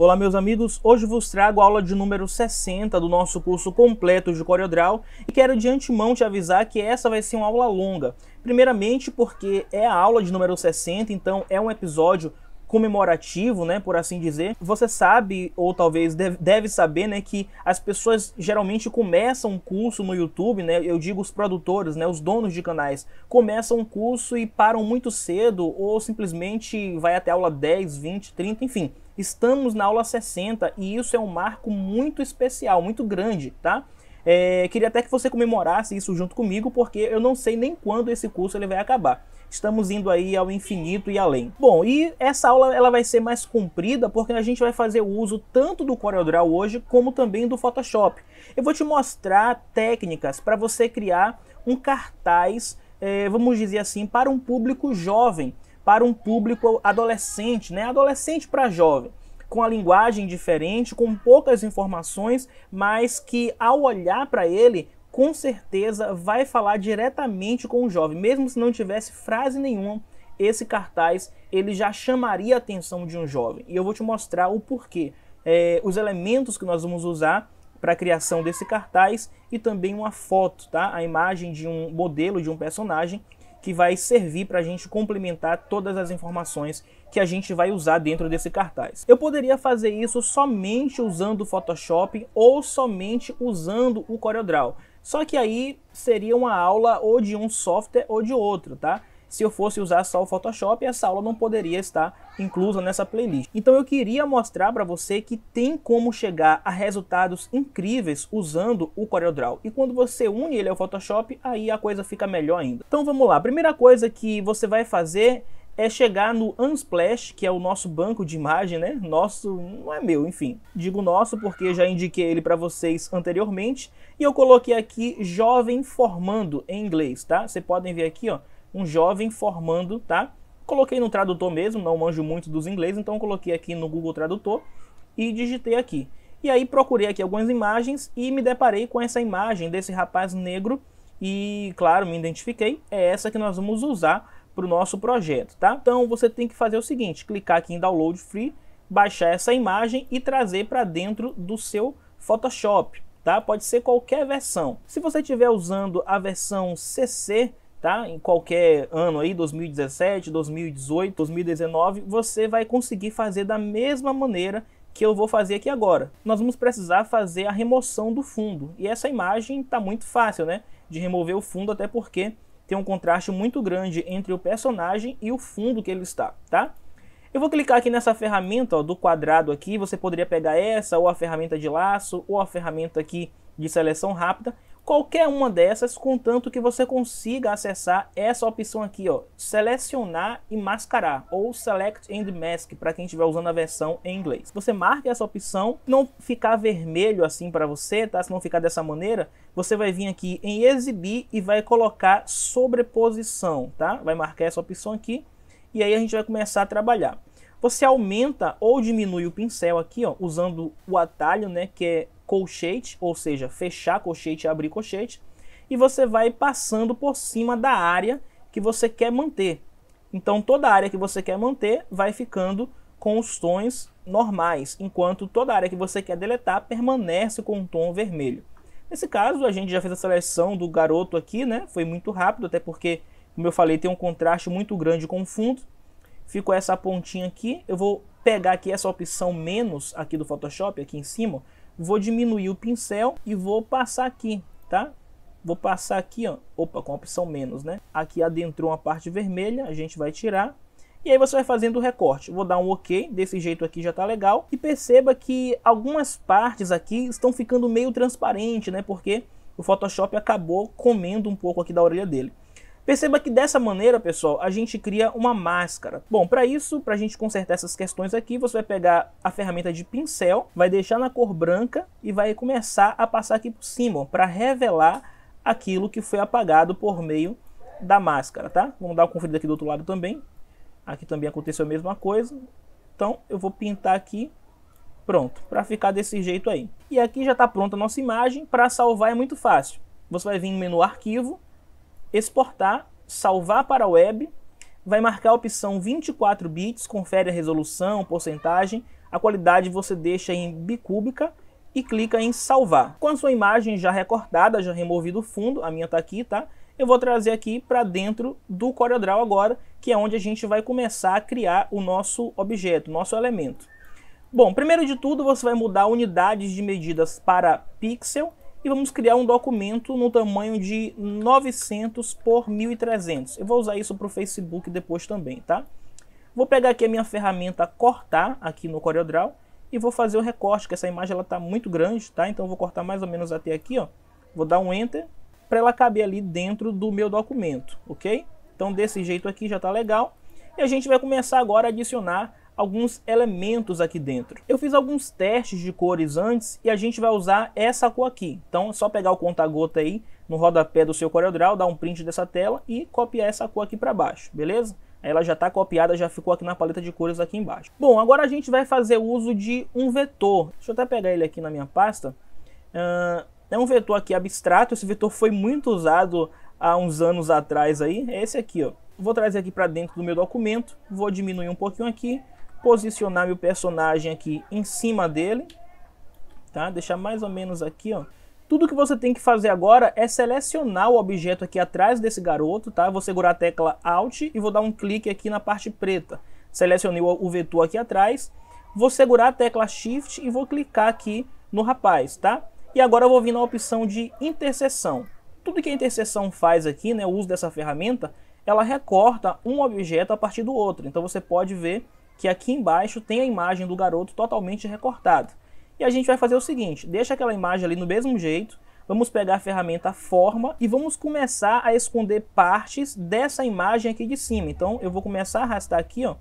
Olá meus amigos, hoje vos trago a aula de número 60 do nosso curso completo de CorelDRAW e quero de antemão te avisar que essa vai ser uma aula longa. Primeiramente porque é a aula de número 60, então é um episódio comemorativo, né, por assim dizer. Você sabe, ou talvez deve saber, né, que as pessoas geralmente começam um curso no YouTube, né, eu digo os produtores, né, os donos de canais, começam um curso e param muito cedo ou simplesmente vai até aula 10, 20, 30, enfim. Estamos na aula 60 e isso é um marco muito especial, muito grande, tá? É, queria até que você comemorasse isso junto comigo, porque eu não sei nem quando esse curso ele vai acabar. Estamos indo aí ao infinito e além. Bom, e essa aula ela vai ser mais comprida porque a gente vai fazer o uso tanto do CorelDRAW hoje como também do Photoshop. Eu vou te mostrar técnicas para você criar um cartaz, é, vamos dizer assim, para um público jovem para um público adolescente, né? Adolescente para jovem, com a linguagem diferente, com poucas informações, mas que ao olhar para ele, com certeza vai falar diretamente com o jovem, mesmo se não tivesse frase nenhuma. Esse cartaz ele já chamaria a atenção de um jovem. E eu vou te mostrar o porquê, é, os elementos que nós vamos usar para a criação desse cartaz e também uma foto, tá? A imagem de um modelo de um personagem que vai servir para a gente complementar todas as informações que a gente vai usar dentro desse cartaz. Eu poderia fazer isso somente usando o Photoshop ou somente usando o CorelDRAW. Só que aí seria uma aula ou de um software ou de outro, tá? se eu fosse usar só o Photoshop, essa aula não poderia estar inclusa nessa playlist. Então eu queria mostrar para você que tem como chegar a resultados incríveis usando o CorelDRAW. E quando você une ele ao Photoshop, aí a coisa fica melhor ainda. Então vamos lá, a primeira coisa que você vai fazer é chegar no Unsplash, que é o nosso banco de imagem, né? Nosso, não é meu, enfim. Digo nosso porque já indiquei ele para vocês anteriormente. E eu coloquei aqui Jovem Formando em inglês, tá? Você podem ver aqui, ó um jovem formando, tá? Coloquei no tradutor mesmo, não manjo muito dos ingleses, então coloquei aqui no Google Tradutor e digitei aqui. E aí procurei aqui algumas imagens e me deparei com essa imagem desse rapaz negro e, claro, me identifiquei. É essa que nós vamos usar para o nosso projeto, tá? Então você tem que fazer o seguinte, clicar aqui em Download Free, baixar essa imagem e trazer para dentro do seu Photoshop, tá? Pode ser qualquer versão. Se você estiver usando a versão CC tá? Em qualquer ano aí, 2017, 2018, 2019, você vai conseguir fazer da mesma maneira que eu vou fazer aqui agora. Nós vamos precisar fazer a remoção do fundo. E essa imagem está muito fácil, né? De remover o fundo, até porque tem um contraste muito grande entre o personagem e o fundo que ele está, tá? Eu vou clicar aqui nessa ferramenta ó, do quadrado aqui, você poderia pegar essa, ou a ferramenta de laço, ou a ferramenta aqui de seleção rápida, qualquer uma dessas, contanto que você consiga acessar essa opção aqui, ó, selecionar e mascarar, ou select and mask, para quem estiver usando a versão em inglês. Você marca essa opção, não ficar vermelho assim para você, tá? Se não ficar dessa maneira, você vai vir aqui em exibir e vai colocar sobreposição, tá? Vai marcar essa opção aqui e aí a gente vai começar a trabalhar. Você aumenta ou diminui o pincel aqui, ó, usando o atalho, né, que é colchete, ou seja, fechar colchete e abrir colchete, e você vai passando por cima da área que você quer manter. Então toda a área que você quer manter vai ficando com os tons normais, enquanto toda a área que você quer deletar permanece com o um tom vermelho. Nesse caso, a gente já fez a seleção do garoto aqui, né? Foi muito rápido, até porque, como eu falei, tem um contraste muito grande com o fundo. Ficou essa pontinha aqui. Eu vou pegar aqui essa opção menos aqui do Photoshop, aqui em cima, vou diminuir o pincel e vou passar aqui, tá? Vou passar aqui, ó, opa, com a opção menos, né? Aqui adentrou uma parte vermelha, a gente vai tirar. E aí você vai fazendo o recorte. Vou dar um OK, desse jeito aqui já tá legal. E perceba que algumas partes aqui estão ficando meio transparente, né? Porque o Photoshop acabou comendo um pouco aqui da orelha dele. Perceba que dessa maneira, pessoal, a gente cria uma máscara. Bom, para isso, para a gente consertar essas questões aqui, você vai pegar a ferramenta de pincel, vai deixar na cor branca e vai começar a passar aqui por cima, para revelar aquilo que foi apagado por meio da máscara, tá? Vamos dar uma conferida aqui do outro lado também. Aqui também aconteceu a mesma coisa. Então, eu vou pintar aqui pronto, para ficar desse jeito aí. E aqui já está pronta a nossa imagem, para salvar é muito fácil. Você vai vir no menu arquivo, exportar, salvar para a web, vai marcar a opção 24 bits, confere a resolução, porcentagem, a qualidade você deixa em bicúbica e clica em salvar. Com a sua imagem já recortada, já removido o fundo, a minha está aqui, tá? Eu vou trazer aqui para dentro do CorelDRAW agora, que é onde a gente vai começar a criar o nosso objeto, nosso elemento. Bom, primeiro de tudo você vai mudar unidades de medidas para pixel vamos criar um documento no tamanho de 900 por 1300. Eu vou usar isso para o Facebook depois também, tá? Vou pegar aqui a minha ferramenta cortar aqui no CorelDRAW e vou fazer o recorte, que essa imagem ela está muito grande, tá? Então vou cortar mais ou menos até aqui, ó. Vou dar um enter para ela caber ali dentro do meu documento, OK? Então desse jeito aqui já tá legal. E a gente vai começar agora a adicionar alguns elementos aqui dentro. Eu fiz alguns testes de cores antes e a gente vai usar essa cor aqui. Então é só pegar o conta-gota aí no rodapé do seu CorelDRAW, dar um print dessa tela e copiar essa cor aqui para baixo, beleza? Ela já está copiada, já ficou aqui na paleta de cores aqui embaixo. Bom, agora a gente vai fazer uso de um vetor. Deixa eu até pegar ele aqui na minha pasta. Uh, é um vetor aqui abstrato, esse vetor foi muito usado há uns anos atrás aí, é esse aqui, ó. Vou trazer aqui para dentro do meu documento, vou diminuir um pouquinho aqui, posicionar meu personagem aqui em cima dele, tá? Deixar mais ou menos aqui, ó. Tudo que você tem que fazer agora é selecionar o objeto aqui atrás desse garoto, tá? Eu vou segurar a tecla Alt e vou dar um clique aqui na parte preta. Selecionei o vetor aqui atrás, vou segurar a tecla Shift e vou clicar aqui no rapaz, tá? E agora eu vou vir na opção de interseção. Tudo que a interseção faz aqui, né, o uso dessa ferramenta, ela recorta um objeto a partir do outro. Então você pode ver que aqui embaixo tem a imagem do garoto totalmente recortado. E a gente vai fazer o seguinte, deixa aquela imagem ali no mesmo jeito, vamos pegar a ferramenta forma e vamos começar a esconder partes dessa imagem aqui de cima. Então eu vou começar a arrastar aqui ó,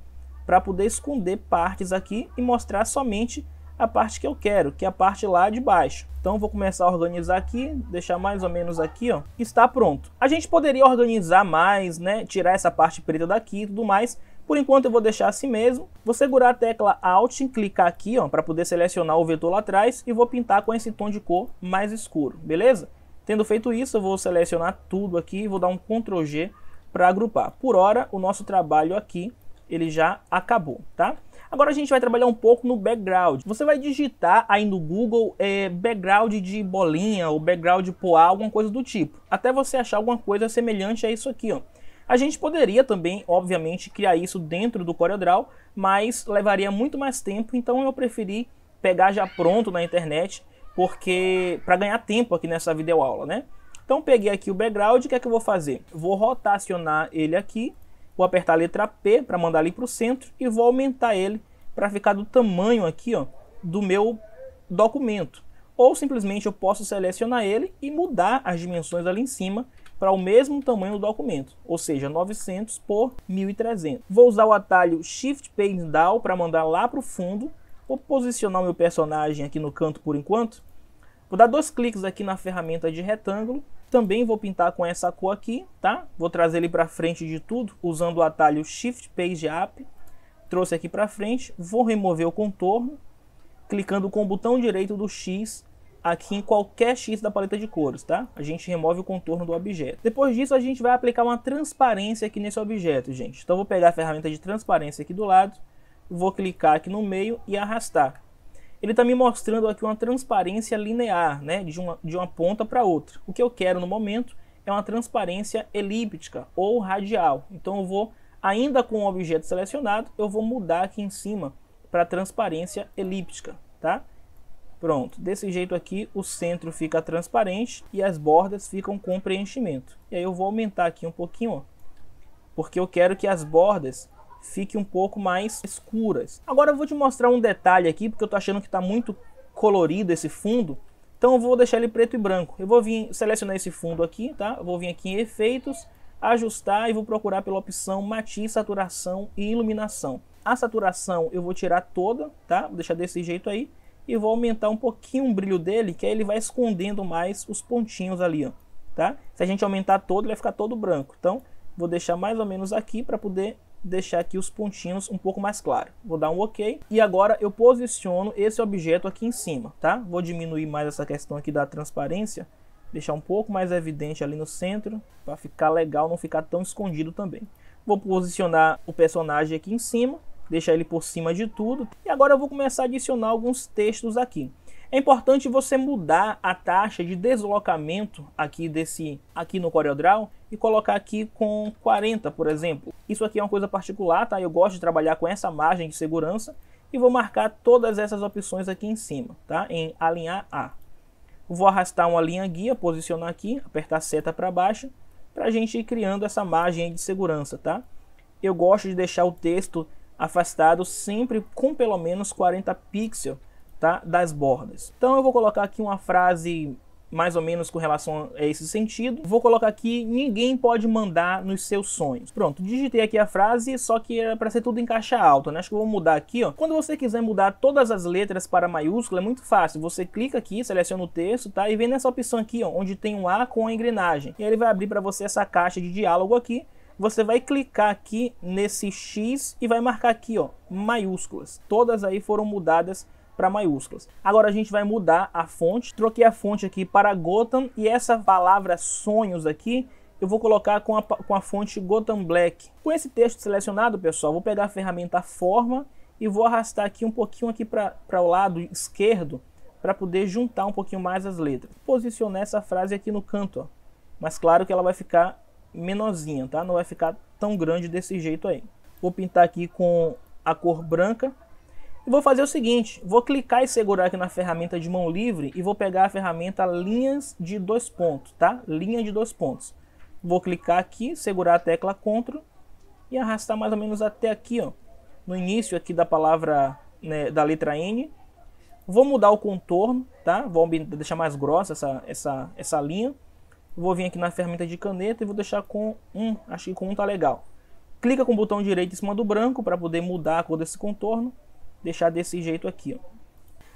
para poder esconder partes aqui e mostrar somente a parte que eu quero, que é a parte lá de baixo. Então vou começar a organizar aqui, deixar mais ou menos aqui, ó, está pronto. A gente poderia organizar mais, né, tirar essa parte preta daqui e tudo mais, por enquanto eu vou deixar assim mesmo. Vou segurar a tecla Alt, e clicar aqui para poder selecionar o vetor lá atrás e vou pintar com esse tom de cor mais escuro, beleza? Tendo feito isso, eu vou selecionar tudo aqui e vou dar um Ctrl G para agrupar. Por hora, o nosso trabalho aqui ele já acabou, tá? Agora a gente vai trabalhar um pouco no background. Você vai digitar aí no Google é, background de bolinha ou background de poá, alguma coisa do tipo. Até você achar alguma coisa semelhante a isso aqui, ó. A gente poderia também, obviamente, criar isso dentro do CorelDRAW, mas levaria muito mais tempo, então eu preferi pegar já pronto na internet, porque para ganhar tempo aqui nessa videoaula, né? Então peguei aqui o background, o que é que eu vou fazer? Vou rotacionar ele aqui, vou apertar a letra P para mandar ali para o centro e vou aumentar ele para ficar do tamanho aqui, ó, do meu documento. Ou simplesmente eu posso selecionar ele e mudar as dimensões ali em cima para o mesmo tamanho do documento, ou seja, 900 por 1300. Vou usar o atalho Shift Page Down para mandar lá para o fundo. Vou posicionar o meu personagem aqui no canto por enquanto. Vou dar dois cliques aqui na ferramenta de retângulo. Também vou pintar com essa cor aqui, tá? Vou trazer ele para frente de tudo usando o atalho Shift Page Up. Trouxe aqui para frente. Vou remover o contorno. Clicando com o botão direito do X, aqui em qualquer X da paleta de cores, tá? A gente remove o contorno do objeto. Depois disso, a gente vai aplicar uma transparência aqui nesse objeto, gente. Então, vou pegar a ferramenta de transparência aqui do lado, vou clicar aqui no meio e arrastar. Ele está me mostrando aqui uma transparência linear, né? De uma, de uma ponta para outra. O que eu quero no momento é uma transparência elíptica ou radial. Então, eu vou, ainda com o objeto selecionado, eu vou mudar aqui em cima para transparência elíptica, Tá? Pronto, desse jeito aqui o centro fica transparente e as bordas ficam com preenchimento. E aí eu vou aumentar aqui um pouquinho, ó, porque eu quero que as bordas fiquem um pouco mais escuras. Agora eu vou te mostrar um detalhe aqui, porque eu tô achando que está muito colorido esse fundo. Então eu vou deixar ele preto e branco. Eu vou vir selecionar esse fundo aqui, tá? Eu vou vir aqui em efeitos, ajustar e vou procurar pela opção matiz, saturação e iluminação. A saturação eu vou tirar toda, tá? Vou deixar desse jeito aí e vou aumentar um pouquinho o brilho dele, que aí ele vai escondendo mais os pontinhos ali, ó, tá? Se a gente aumentar todo, ele vai ficar todo branco. Então, vou deixar mais ou menos aqui para poder deixar aqui os pontinhos um pouco mais claro. Vou dar um OK e agora eu posiciono esse objeto aqui em cima, tá? Vou diminuir mais essa questão aqui da transparência, deixar um pouco mais evidente ali no centro, para ficar legal, não ficar tão escondido também. Vou posicionar o personagem aqui em cima deixar ele por cima de tudo. E agora eu vou começar a adicionar alguns textos aqui. É importante você mudar a taxa de deslocamento aqui desse aqui no CorelDRAW e colocar aqui com 40, por exemplo. Isso aqui é uma coisa particular, tá? Eu gosto de trabalhar com essa margem de segurança e vou marcar todas essas opções aqui em cima, tá? Em alinhar A. Vou arrastar uma linha guia, posicionar aqui, apertar seta para baixo, para a gente ir criando essa margem de segurança, tá? Eu gosto de deixar o texto afastado sempre com pelo menos 40 pixels tá, das bordas. Então eu vou colocar aqui uma frase mais ou menos com relação a esse sentido. Vou colocar aqui, ninguém pode mandar nos seus sonhos. Pronto, digitei aqui a frase, só que era é para ser tudo em caixa alta, né? Acho que eu vou mudar aqui, ó. Quando você quiser mudar todas as letras para maiúscula, é muito fácil. Você clica aqui, seleciona o texto, tá? E vem nessa opção aqui, ó, onde tem um A com a engrenagem. E aí ele vai abrir para você essa caixa de diálogo aqui, você vai clicar aqui nesse X e vai marcar aqui, ó, maiúsculas. Todas aí foram mudadas para maiúsculas. Agora a gente vai mudar a fonte. Troquei a fonte aqui para Gotham e essa palavra sonhos aqui eu vou colocar com a, com a fonte Gotham Black. Com esse texto selecionado, pessoal, vou pegar a ferramenta Forma e vou arrastar aqui um pouquinho aqui para o lado esquerdo para poder juntar um pouquinho mais as letras. Posicionar essa frase aqui no canto, ó. mas claro que ela vai ficar menorzinha, tá? Não vai ficar tão grande desse jeito aí. Vou pintar aqui com a cor branca. E vou fazer o seguinte, vou clicar e segurar aqui na ferramenta de mão livre e vou pegar a ferramenta linhas de dois pontos, tá? Linha de dois pontos. Vou clicar aqui, segurar a tecla CTRL e arrastar mais ou menos até aqui, ó. No início aqui da palavra, né, da letra N. Vou mudar o contorno, tá? Vou deixar mais grossa essa, essa, essa linha. Vou vir aqui na ferramenta de caneta e vou deixar com 1. Acho que com 1 tá legal. Clica com o botão direito em cima do branco para poder mudar a cor desse contorno. Deixar desse jeito aqui. Ó.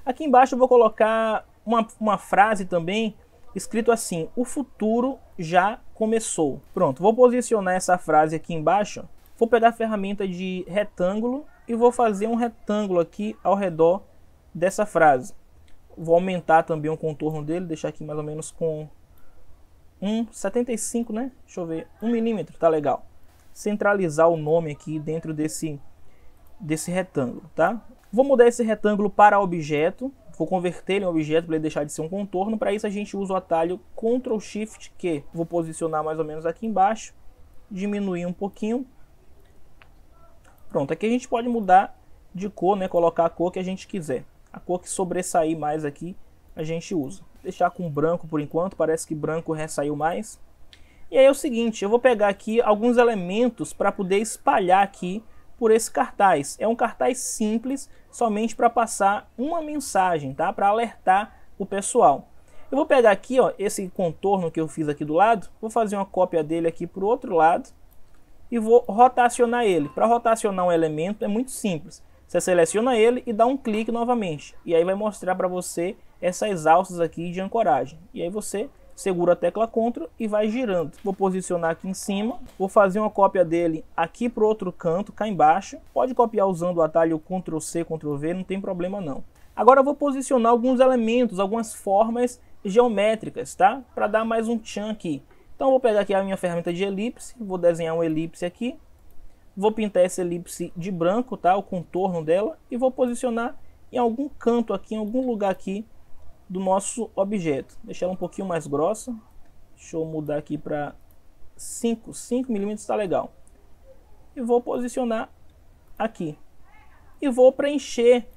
Aqui embaixo eu vou colocar uma, uma frase também escrito assim, o futuro já começou. Pronto, vou posicionar essa frase aqui embaixo. Vou pegar a ferramenta de retângulo e vou fazer um retângulo aqui ao redor dessa frase. Vou aumentar também o contorno dele, deixar aqui mais ou menos com 1,75, né? Deixa eu ver, 1 milímetro, tá legal. Centralizar o nome aqui dentro desse, desse retângulo, tá? Vou mudar esse retângulo para objeto, vou converter ele em objeto para ele deixar de ser um contorno. Para isso a gente usa o atalho Ctrl Shift Q. Vou posicionar mais ou menos aqui embaixo, diminuir um pouquinho. Pronto, aqui a gente pode mudar de cor, né? Colocar a cor que a gente quiser. A cor que sobressair mais aqui a gente usa deixar com branco por enquanto, parece que branco ressaiu mais. E aí é o seguinte, eu vou pegar aqui alguns elementos para poder espalhar aqui por esse cartaz. É um cartaz simples, somente para passar uma mensagem, tá? Para alertar o pessoal. Eu vou pegar aqui, ó, esse contorno que eu fiz aqui do lado, vou fazer uma cópia dele aqui para o outro lado e vou rotacionar ele. Para rotacionar um elemento é muito simples. Você seleciona ele e dá um clique novamente. E aí vai mostrar para você essas alças aqui de ancoragem. E aí você segura a tecla CTRL e vai girando. Vou posicionar aqui em cima, vou fazer uma cópia dele aqui para outro canto, cá embaixo. Pode copiar usando o atalho Ctrl+C, Ctrl+V, não tem problema não. Agora vou posicionar alguns elementos, algumas formas geométricas, tá? Para dar mais um tchan aqui. Então vou pegar aqui a minha ferramenta de elipse, vou desenhar um elipse aqui. Vou pintar essa elipse de branco, tá? O contorno dela e vou posicionar em algum canto aqui, em algum lugar aqui do nosso objeto. Deixar ela um pouquinho mais grossa. Deixa eu mudar aqui para 5, 5 milímetros está legal. E vou posicionar aqui. E vou preencher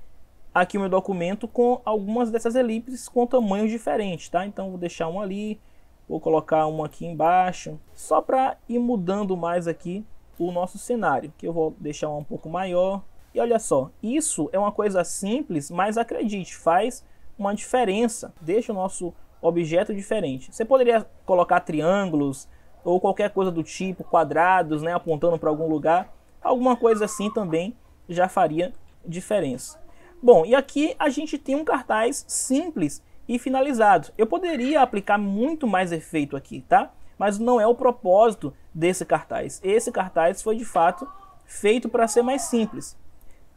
aqui o meu documento com algumas dessas elipses com tamanhos diferentes, tá? Então vou deixar um ali, vou colocar um aqui embaixo, só para ir mudando mais aqui o nosso cenário, que eu vou deixar um pouco maior. E olha só, isso é uma coisa simples, mas acredite, faz uma diferença, deixa o nosso objeto diferente. Você poderia colocar triângulos ou qualquer coisa do tipo, quadrados, né, apontando para algum lugar, alguma coisa assim também já faria diferença. Bom, e aqui a gente tem um cartaz simples e finalizado. Eu poderia aplicar muito mais efeito aqui, tá? Mas não é o propósito desse cartaz. Esse cartaz foi de fato feito para ser mais simples.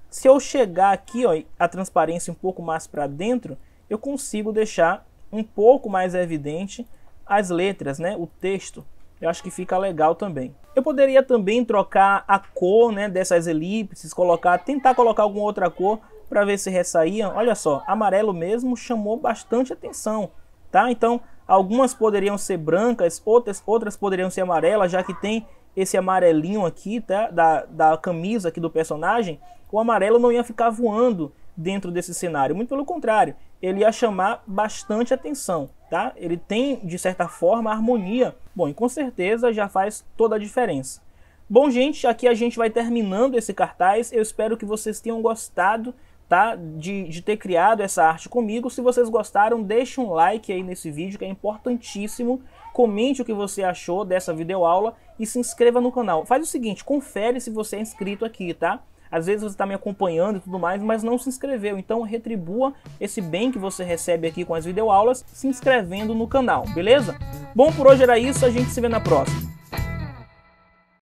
Se eu chegar aqui, ó, a transparência um pouco mais para dentro, eu consigo deixar um pouco mais evidente as letras, né, o texto. Eu acho que fica legal também. Eu poderia também trocar a cor, né, dessas elipses, colocar, tentar colocar alguma outra cor para ver se ressaía. Olha só, amarelo mesmo chamou bastante atenção, tá? Então, algumas poderiam ser brancas, outras outras poderiam ser amarelas, já que tem esse amarelinho aqui, tá, da, da camisa aqui do personagem o amarelo não ia ficar voando dentro desse cenário. Muito pelo contrário, ele ia chamar bastante atenção, tá? Ele tem, de certa forma, harmonia. Bom, e com certeza já faz toda a diferença. Bom, gente, aqui a gente vai terminando esse cartaz. Eu espero que vocês tenham gostado tá? De, de ter criado essa arte comigo. Se vocês gostaram, deixe um like aí nesse vídeo, que é importantíssimo. Comente o que você achou dessa videoaula e se inscreva no canal. Faz o seguinte, confere se você é inscrito aqui, tá? Às vezes você está me acompanhando e tudo mais, mas não se inscreveu. Então retribua esse bem que você recebe aqui com as videoaulas se inscrevendo no canal, beleza? Bom, por hoje era isso, a gente se vê na próxima.